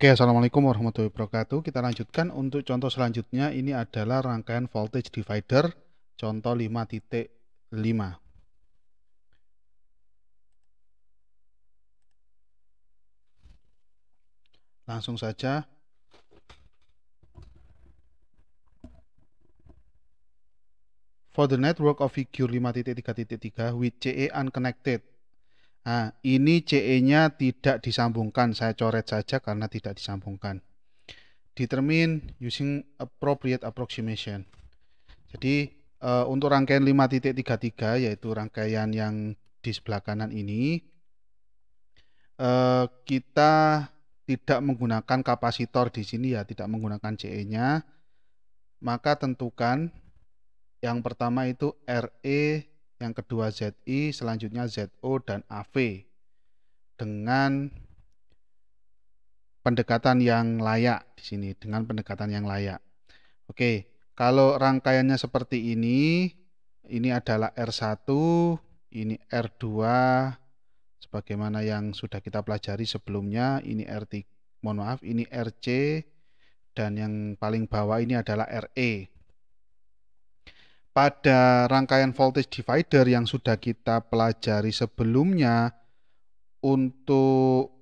Oke, Assalamualaikum warahmatullahi wabarakatuh. Kita lanjutkan untuk contoh selanjutnya. Ini adalah rangkaian voltage divider, contoh 5.5. Langsung saja. For the network of figure 5.3.3 with CE unconnected, Nah, ini CE-nya tidak disambungkan, saya coret saja karena tidak disambungkan. Determine using appropriate approximation. Jadi uh, untuk rangkaian 5.33 yaitu rangkaian yang di sebelah kanan ini uh, kita tidak menggunakan kapasitor di sini ya, tidak menggunakan CE-nya. Maka tentukan yang pertama itu RE yang kedua ZI, selanjutnya ZO dan AV dengan pendekatan yang layak di sini dengan pendekatan yang layak. Oke, kalau rangkaiannya seperti ini, ini adalah R1, ini R2 sebagaimana yang sudah kita pelajari sebelumnya, ini R3, mohon maaf, ini RC dan yang paling bawah ini adalah RE pada rangkaian voltage divider yang sudah kita pelajari sebelumnya untuk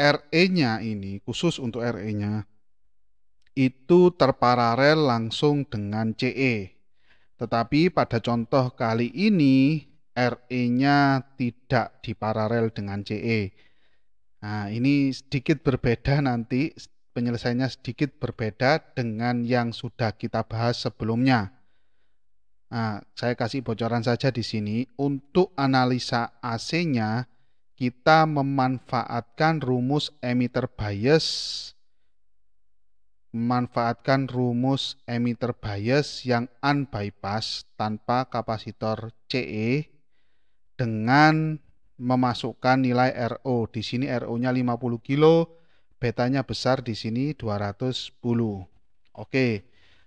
RE-nya ini, khusus untuk RE-nya, itu terparalel langsung dengan CE. Tetapi pada contoh kali ini, RE-nya tidak diparalel dengan CE. Nah, ini sedikit berbeda nanti, penyelesaiannya sedikit berbeda dengan yang sudah kita bahas sebelumnya. Nah, saya kasih bocoran saja di sini. Untuk analisa AC-nya, kita memanfaatkan rumus emitter bias. Memanfaatkan rumus emitter bias yang unbypass tanpa kapasitor CE dengan memasukkan nilai RO. Di sini RO-nya 50 kilo, betanya besar di sini 210. Oke,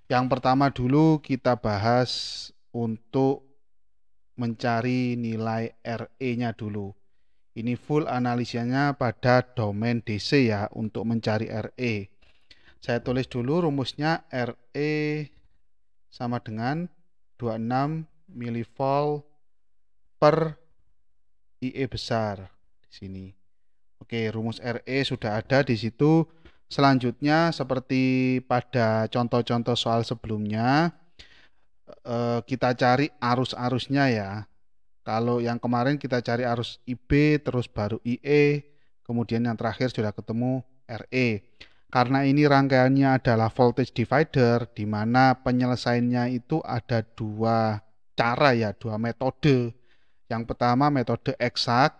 yang pertama dulu kita bahas untuk mencari nilai RE-nya dulu. Ini full analisanya pada domain DC ya untuk mencari RE. Saya tulis dulu rumusnya RE sama dengan 26 milivolt per IE besar di sini. Oke, rumus RE sudah ada di situ. Selanjutnya seperti pada contoh-contoh soal sebelumnya, Eh, kita cari arus-arusnya ya. Kalau yang kemarin kita cari arus IB terus baru IE, kemudian yang terakhir sudah ketemu RE. Karena ini rangkaiannya adalah voltage divider di mana penyelesaiannya itu ada dua cara ya, dua metode. Yang pertama metode eksak,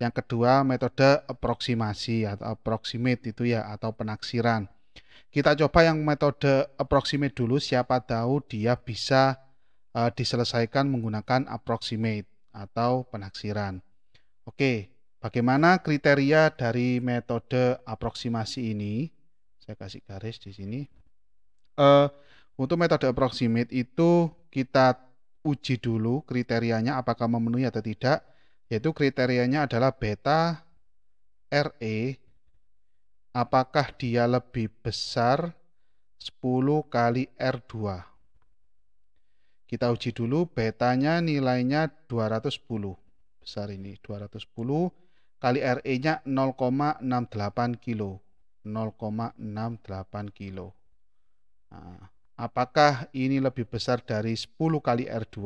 yang kedua metode aproksimasi atau approximate itu ya atau penaksiran. Kita coba yang metode approximate dulu, siapa tahu dia bisa uh, diselesaikan menggunakan approximate atau penaksiran. Oke, bagaimana kriteria dari metode aproksimasi ini? Saya kasih garis di sini. Uh, untuk metode approximate itu kita uji dulu kriterianya apakah memenuhi atau tidak, yaitu kriterianya adalah beta RE apakah dia lebih besar 10 kali R2. Kita uji dulu betanya nilainya 210. Besar ini 210 kali RE-nya 0,68 kilo. 0,68 kilo. Nah, apakah ini lebih besar dari 10 kali R2?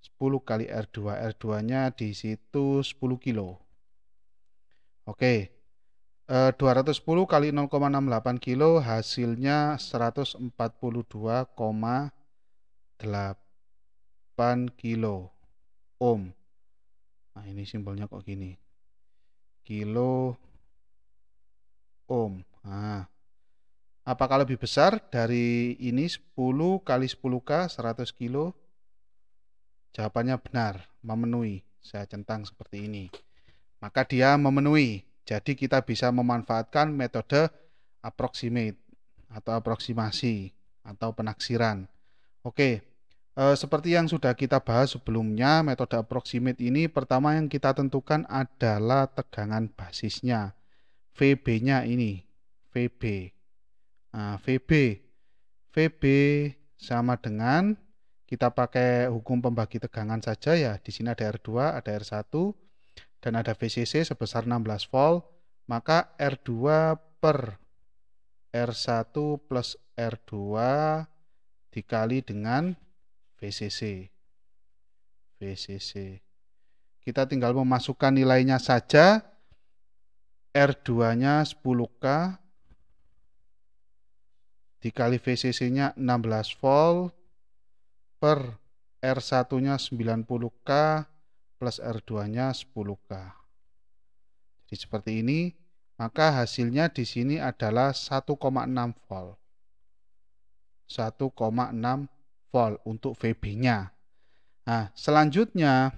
10 kali R2, R2-nya di situ 10 kilo. Oke, 210 eh, kali 0,68 kilo hasilnya 142,8 kilo ohm. Nah, ini simbolnya kok gini. Kilo ohm. Nah, apakah lebih besar dari ini 10 kali 10K 100 kilo? Jawabannya benar, memenuhi. Saya centang seperti ini. Maka dia memenuhi jadi kita bisa memanfaatkan metode approximate atau aproksimasi atau penaksiran. Oke, e, seperti yang sudah kita bahas sebelumnya, metode approximate ini pertama yang kita tentukan adalah tegangan basisnya. VB-nya ini, VB. Nah, VB. VB sama dengan kita pakai hukum pembagi tegangan saja ya. Di sini ada R2, ada R1 dan ada VCC sebesar 16 volt, maka R2 per R1 plus R2 dikali dengan VCC. VCC. Kita tinggal memasukkan nilainya saja. R2-nya 10K dikali VCC-nya 16 volt per R1-nya 90K plus R2-nya 10K. Jadi seperti ini, maka hasilnya di sini adalah 1,6 volt. 1,6 volt untuk VB-nya. Nah, selanjutnya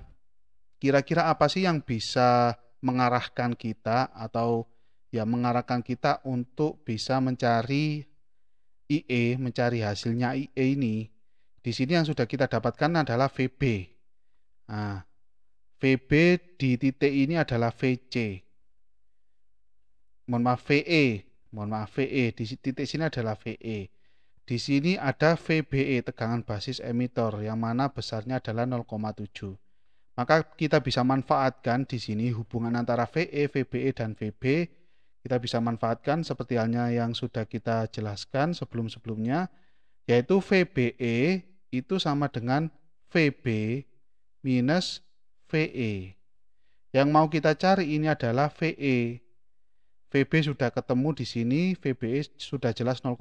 kira-kira apa sih yang bisa mengarahkan kita atau ya mengarahkan kita untuk bisa mencari IE, mencari hasilnya IE ini. Di sini yang sudah kita dapatkan adalah VB. Nah, VB di titik ini adalah VC. Mohon maaf VE, mohon maaf VE di titik sini adalah VE. Di sini ada VBE tegangan basis emitor yang mana besarnya adalah 0,7. Maka kita bisa manfaatkan di sini hubungan antara VE, VBE dan VB. Kita bisa manfaatkan seperti halnya yang sudah kita jelaskan sebelum-sebelumnya yaitu VBE itu sama dengan VB minus VE. Yang mau kita cari ini adalah VE. VB sudah ketemu di sini, VBE sudah jelas 0,7.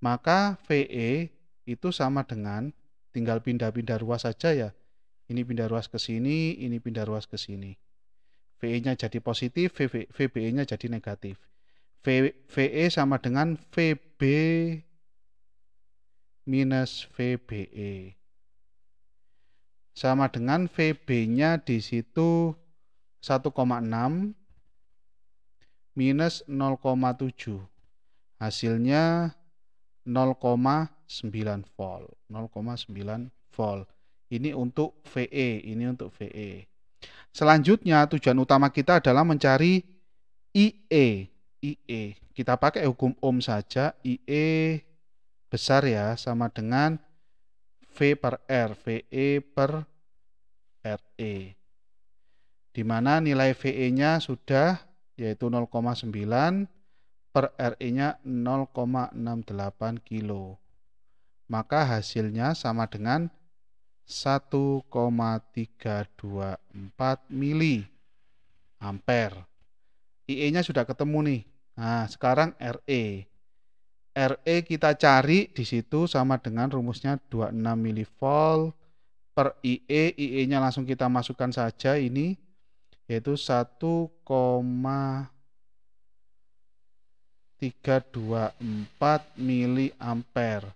Maka VE itu sama dengan tinggal pindah-pindah ruas saja ya. Ini pindah ruas ke sini, ini pindah ruas ke sini. VE-nya jadi positif, VBE-nya jadi negatif. VE sama dengan VB minus VBE sama dengan VB-nya di situ 1,6 minus 0,7 hasilnya 0,9 volt 0,9 volt ini untuk VE ini untuk VE selanjutnya tujuan utama kita adalah mencari IE IE kita pakai hukum ohm saja IE besar ya sama dengan V per R, VE per RE. Di mana nilai VE-nya sudah yaitu 0,9 per RE-nya 0,68 kilo. Maka hasilnya sama dengan 1,324 mili ampere. IE-nya sudah ketemu nih. Nah, sekarang RE. RE kita cari di situ sama dengan rumusnya 26 milivolt per IE, IE-nya langsung kita masukkan saja ini yaitu 1,324 ampere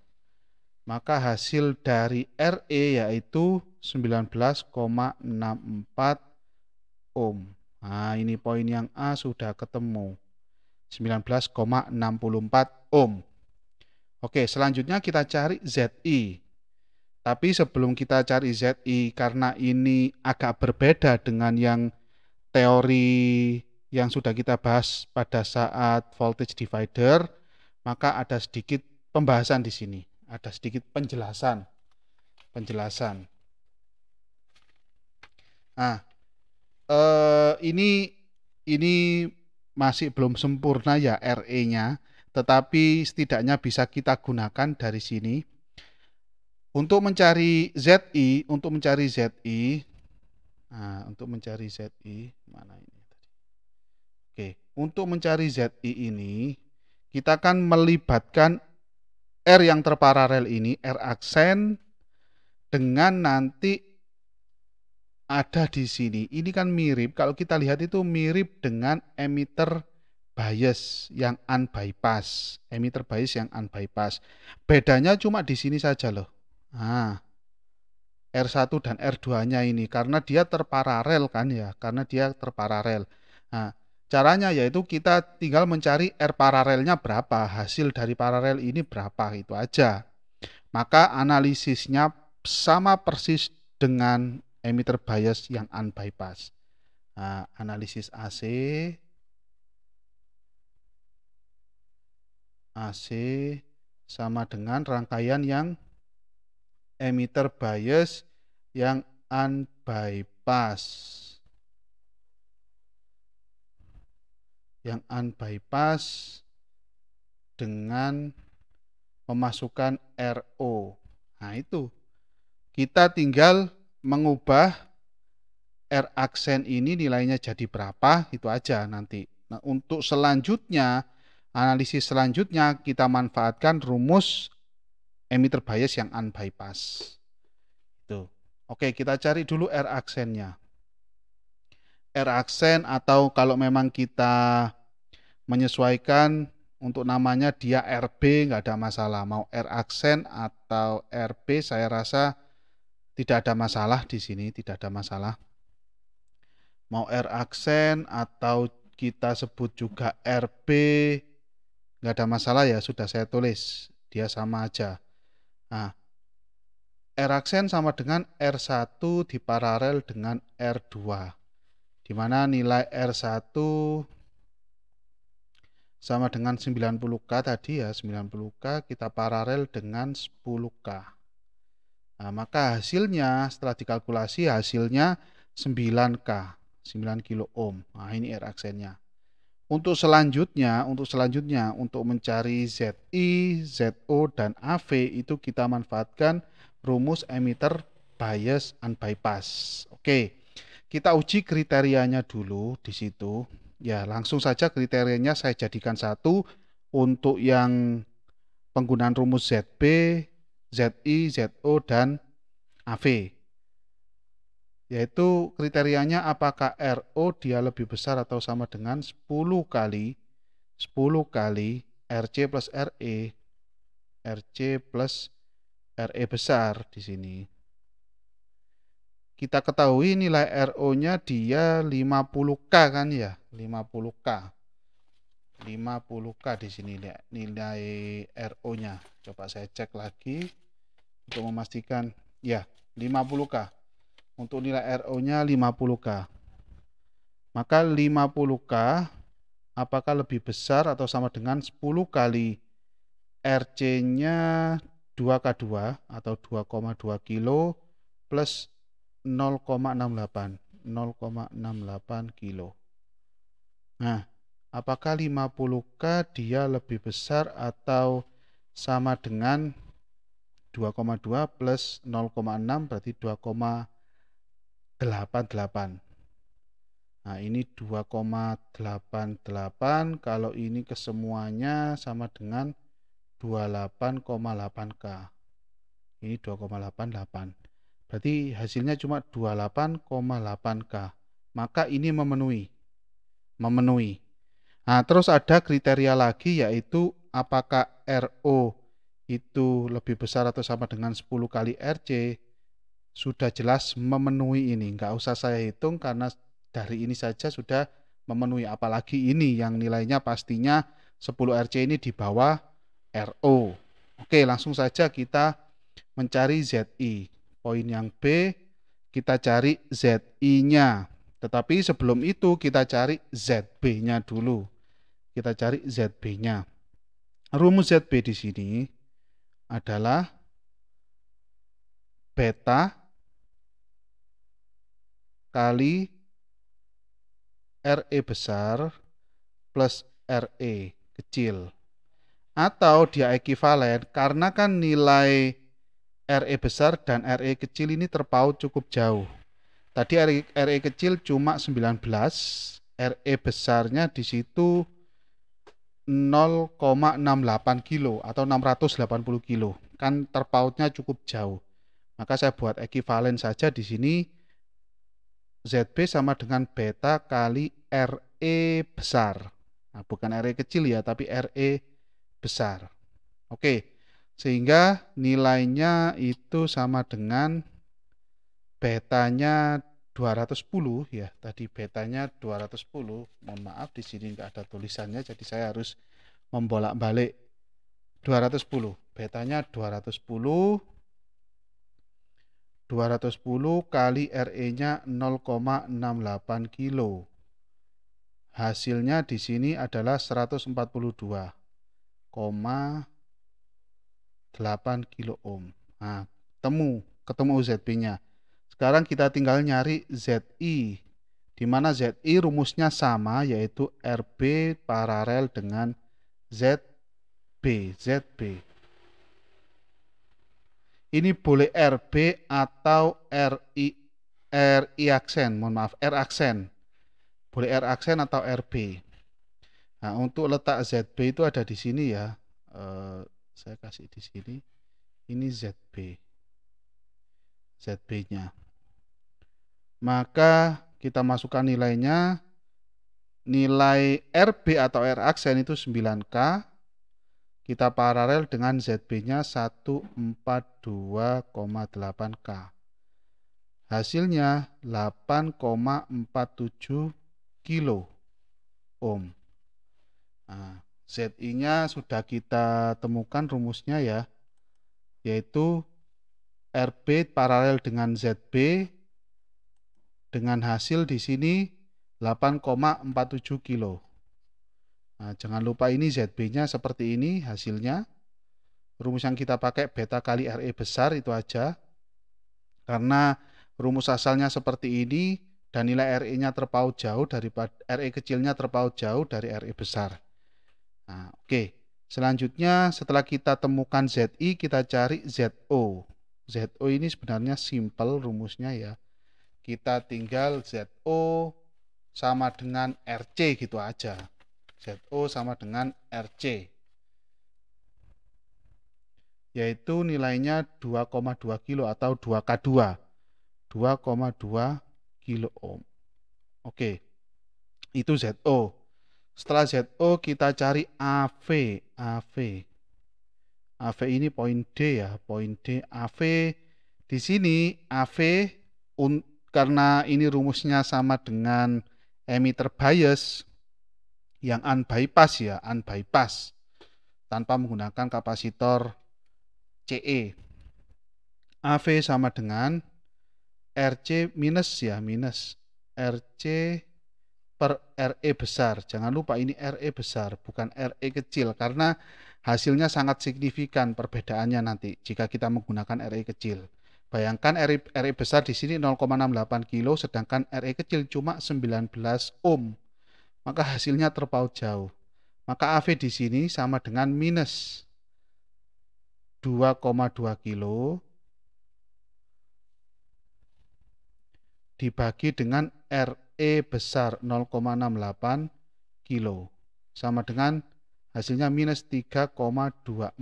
Maka hasil dari RE yaitu 19,64 ohm. Nah, ini poin yang A sudah ketemu. 19,64 ohm. Oke, selanjutnya kita cari ZI. Tapi sebelum kita cari ZI karena ini agak berbeda dengan yang teori yang sudah kita bahas pada saat voltage divider, maka ada sedikit pembahasan di sini, ada sedikit penjelasan. Penjelasan. Nah, eh, ini ini masih belum sempurna ya RE-nya, tetapi setidaknya bisa kita gunakan dari sini. Untuk mencari ZI, untuk mencari ZI, nah, untuk mencari ZI, mana ini Oke, untuk mencari ZI ini, kita akan melibatkan R yang terparalel ini, R aksen, dengan nanti ada di sini. Ini kan mirip, kalau kita lihat itu mirip dengan emitter bias yang unbypass. Emitter bias yang unbypass. Bedanya cuma di sini saja loh. Nah, R1 dan R2-nya ini karena dia terparalel kan ya, karena dia terparalel. Nah, caranya yaitu kita tinggal mencari R paralelnya berapa, hasil dari paralel ini berapa itu aja. Maka analisisnya sama persis dengan emitter bias yang unbypass. Nah, analisis AC AC sama dengan rangkaian yang emitter bias yang unbypass. Yang unbypass dengan memasukkan RO. Nah, itu. Kita tinggal mengubah R aksen ini nilainya jadi berapa itu aja nanti. Nah, untuk selanjutnya analisis selanjutnya kita manfaatkan rumus emitter bias yang unbypass. Itu. Oke, kita cari dulu R aksennya. R aksen atau kalau memang kita menyesuaikan untuk namanya dia RB nggak ada masalah. Mau R aksen atau RB saya rasa tidak ada masalah di sini, tidak ada masalah. Mau R aksen atau kita sebut juga RB, nggak ada masalah ya, sudah saya tulis. Dia sama aja. Nah, R aksen sama dengan R1 diparalel dengan R2. Di mana nilai R1 sama dengan 90K tadi ya, 90K kita paralel dengan 10K. Nah, maka hasilnya setelah dikalkulasi hasilnya 9K, 9 kilo ohm. Nah, ini R aksennya. Untuk selanjutnya, untuk selanjutnya untuk mencari ZI, ZO dan AV itu kita manfaatkan rumus emitter bias and bypass. Oke. Kita uji kriterianya dulu di situ. Ya, langsung saja kriterianya saya jadikan satu untuk yang penggunaan rumus ZB ZI, ZO, dan AV. Yaitu kriterianya apakah RO dia lebih besar atau sama dengan 10 kali 10 kali RC plus RE RC plus RE besar di sini. Kita ketahui nilai RO-nya dia 50K kan ya, 50K. 50k di sini lihat nilai RO nya coba saya cek lagi untuk memastikan ya 50k untuk nilai RO nya 50k maka 50k apakah lebih besar atau sama dengan 10 kali RC nya 2K2 atau 2,2 kilo plus 0,68 0,68 kilo nah apakah 50K dia lebih besar atau sama dengan 2,2 plus 0,6 berarti 2,88 Nah ini 2,88 kalau ini kesemuanya sama dengan 28,8K ini 2,88 berarti hasilnya cuma 28,8K maka ini memenuhi memenuhi Nah, terus ada kriteria lagi yaitu apakah RO itu lebih besar atau sama dengan 10 kali RC sudah jelas memenuhi ini. Nggak usah saya hitung karena dari ini saja sudah memenuhi apalagi ini yang nilainya pastinya 10 RC ini di bawah RO. Oke, langsung saja kita mencari ZI. Poin yang B kita cari ZI-nya. Tetapi sebelum itu kita cari ZB-nya dulu kita cari ZB-nya. Rumus ZB di sini adalah beta kali RE besar plus RE kecil. Atau dia ekivalen karena kan nilai RE besar dan RE kecil ini terpaut cukup jauh. Tadi RE, RE kecil cuma 19, RE besarnya di situ 0,68 kilo atau 680 kilo. Kan terpautnya cukup jauh. Maka saya buat ekivalen saja di sini ZB sama dengan beta kali RE besar. Nah, bukan RE kecil ya, tapi RE besar. Oke, sehingga nilainya itu sama dengan betanya 210 ya tadi betanya 210 mohon maaf di sini nggak ada tulisannya jadi saya harus membolak-balik 210 betanya 210 210 kali RE nya 0,68 kilo hasilnya di sini adalah 142,8 kilo ohm nah, temu ketemu UZB nya sekarang kita tinggal nyari ZI, di mana ZI rumusnya sama yaitu RB paralel dengan ZB. ZB. Ini boleh RB atau RI RI aksen, mohon maaf R aksen. Boleh R aksen atau RB. Nah, untuk letak ZB itu ada di sini ya. Eh, saya kasih di sini. Ini ZB. ZB-nya. Maka kita masukkan nilainya. Nilai RB atau R aksen itu 9K. Kita paralel dengan ZB-nya 142,8K. Hasilnya 8,47 kilo ohm. Nah, ZI-nya sudah kita temukan rumusnya ya, yaitu RB paralel dengan ZB dengan hasil di sini 8,47 kilo. Nah, jangan lupa ini ZB-nya seperti ini hasilnya. Rumus yang kita pakai beta kali RE besar itu aja. Karena rumus asalnya seperti ini dan nilai RE-nya terpaut jauh dari RE kecilnya terpaut jauh dari RE besar. Nah, oke. Selanjutnya setelah kita temukan ZI kita cari ZO. ZO ini sebenarnya simple rumusnya ya. Kita tinggal ZO sama dengan RC gitu aja. ZO sama dengan RC. Yaitu nilainya 2,2 kilo atau 2K2. 2,2 kilo ohm. Oke, itu ZO. Setelah ZO kita cari AV. AV. AV ini poin D ya, poin D AV di sini AV un, karena ini rumusnya sama dengan emitter bias yang unbypass ya, unbypass tanpa menggunakan kapasitor CE. AV sama dengan RC minus ya, minus RC per RE besar. Jangan lupa ini RE besar, bukan RE kecil karena Hasilnya sangat signifikan perbedaannya nanti jika kita menggunakan RE kecil. Bayangkan RE, RE besar di sini 0,68 kilo, sedangkan RE kecil cuma 19 ohm. Maka hasilnya terpaut jauh. Maka AV di sini sama dengan minus 2,2 kilo dibagi dengan RE besar 0,68 kilo sama dengan hasilnya minus 3,24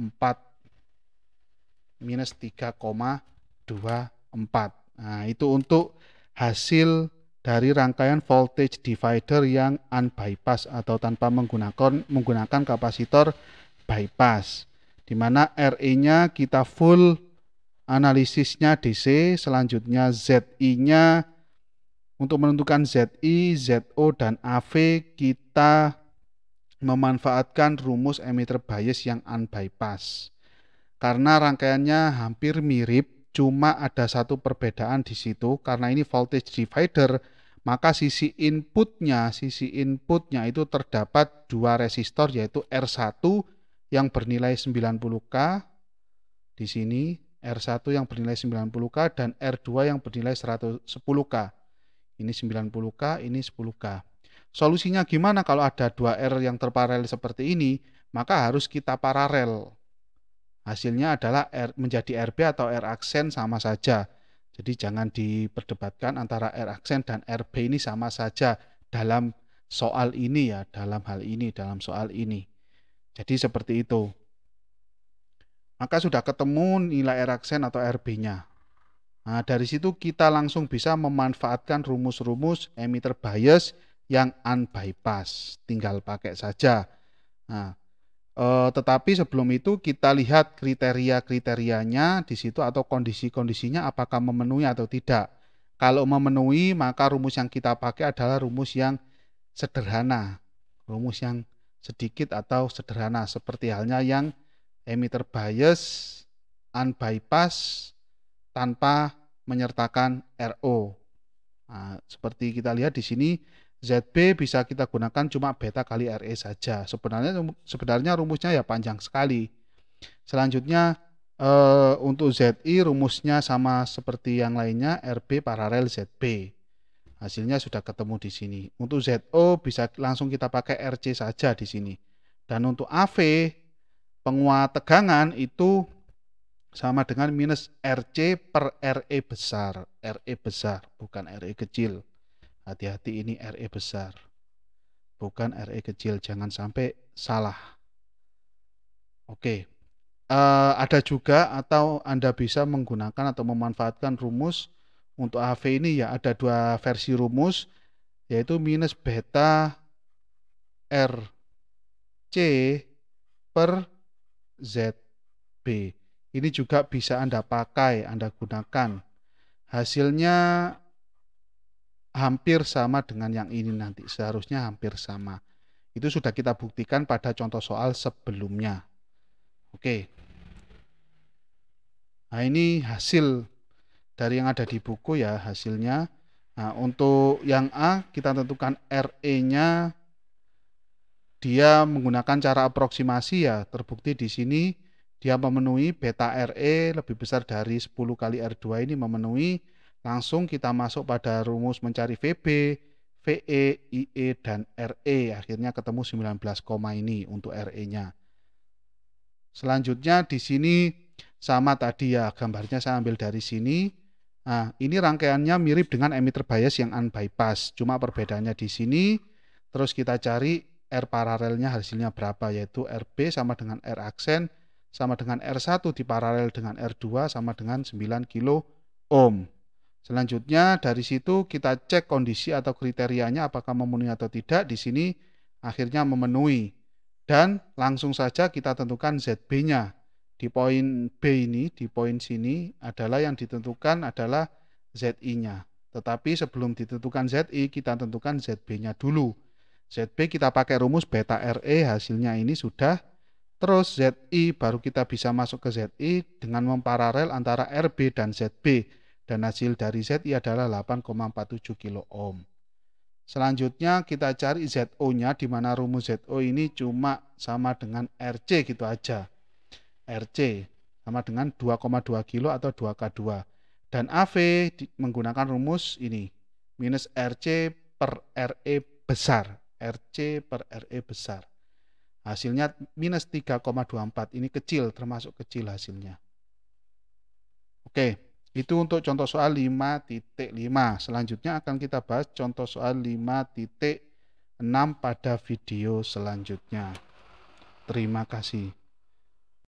minus 3,24 nah itu untuk hasil dari rangkaian voltage divider yang unbypass atau tanpa menggunakan menggunakan kapasitor bypass di mana RE-nya kita full analisisnya DC, selanjutnya ZI-nya untuk menentukan ZI, ZO dan AV kita memanfaatkan rumus emitter bias yang unbypass. Karena rangkaiannya hampir mirip, cuma ada satu perbedaan di situ, karena ini voltage divider, maka sisi inputnya, sisi inputnya itu terdapat dua resistor yaitu R1 yang bernilai 90K di sini, R1 yang bernilai 90K dan R2 yang bernilai 110K. Ini 90K, ini 10K. Solusinya gimana kalau ada dua R yang terparalel seperti ini, maka harus kita paralel. Hasilnya adalah R, menjadi RB atau R aksen sama saja. Jadi jangan diperdebatkan antara R aksen dan RB ini sama saja dalam soal ini ya, dalam hal ini, dalam soal ini. Jadi seperti itu. Maka sudah ketemu nilai R aksen atau RB-nya. Nah, dari situ kita langsung bisa memanfaatkan rumus-rumus emitter bias yang unbypass, tinggal pakai saja. Nah, eh, tetapi sebelum itu kita lihat kriteria-kriterianya di situ atau kondisi-kondisinya apakah memenuhi atau tidak. Kalau memenuhi maka rumus yang kita pakai adalah rumus yang sederhana, rumus yang sedikit atau sederhana seperti halnya yang emitter bias, unbypass tanpa menyertakan RO. Nah, seperti kita lihat di sini ZB bisa kita gunakan cuma beta kali RE saja. Sebenarnya sebenarnya rumusnya ya panjang sekali. Selanjutnya eh, untuk ZI rumusnya sama seperti yang lainnya RB paralel ZB. Hasilnya sudah ketemu di sini. Untuk ZO bisa langsung kita pakai RC saja di sini. Dan untuk AV penguat tegangan itu sama dengan minus RC per RE besar. RE besar bukan RE kecil. Hati-hati ini RE besar. Bukan RE kecil, jangan sampai salah. Oke. Uh, ada juga atau Anda bisa menggunakan atau memanfaatkan rumus untuk AV ini ya ada dua versi rumus yaitu minus beta RC per ZB. Ini juga bisa Anda pakai, Anda gunakan. Hasilnya hampir sama dengan yang ini nanti. Seharusnya hampir sama. Itu sudah kita buktikan pada contoh soal sebelumnya. Oke. Nah, ini hasil dari yang ada di buku ya hasilnya. Nah, untuk yang A kita tentukan RE-nya dia menggunakan cara aproksimasi ya terbukti di sini dia memenuhi beta RE lebih besar dari 10 kali R2 ini memenuhi Langsung kita masuk pada rumus mencari VB, VE, IE, dan RE. Akhirnya ketemu 19, ini untuk RE-nya. Selanjutnya di sini sama tadi ya, gambarnya saya ambil dari sini. Nah, ini rangkaiannya mirip dengan emitter bias yang unbypass. Cuma perbedaannya di sini, terus kita cari R paralelnya hasilnya berapa, yaitu RB sama dengan R aksen, sama dengan R1 diparalel dengan R2 sama dengan 9 kilo ohm. Selanjutnya dari situ kita cek kondisi atau kriterianya apakah memenuhi atau tidak. Di sini akhirnya memenuhi. Dan langsung saja kita tentukan ZB-nya. Di poin B ini, di poin sini adalah yang ditentukan adalah ZI-nya. Tetapi sebelum ditentukan ZI, kita tentukan ZB-nya dulu. ZB kita pakai rumus beta RE, hasilnya ini sudah. Terus ZI baru kita bisa masuk ke ZI dengan memparalel antara RB dan ZB dan hasil dari Z adalah 8,47 kilo ohm. Selanjutnya kita cari ZO-nya di mana rumus ZO ini cuma sama dengan RC gitu aja. RC sama dengan 2,2 kilo atau 2K2. Dan AV menggunakan rumus ini minus RC per RE besar. RC per RE besar. Hasilnya minus 3,24. Ini kecil termasuk kecil hasilnya. Oke. Itu untuk contoh soal 5.5. Selanjutnya akan kita bahas contoh soal 5.6 pada video selanjutnya. Terima kasih.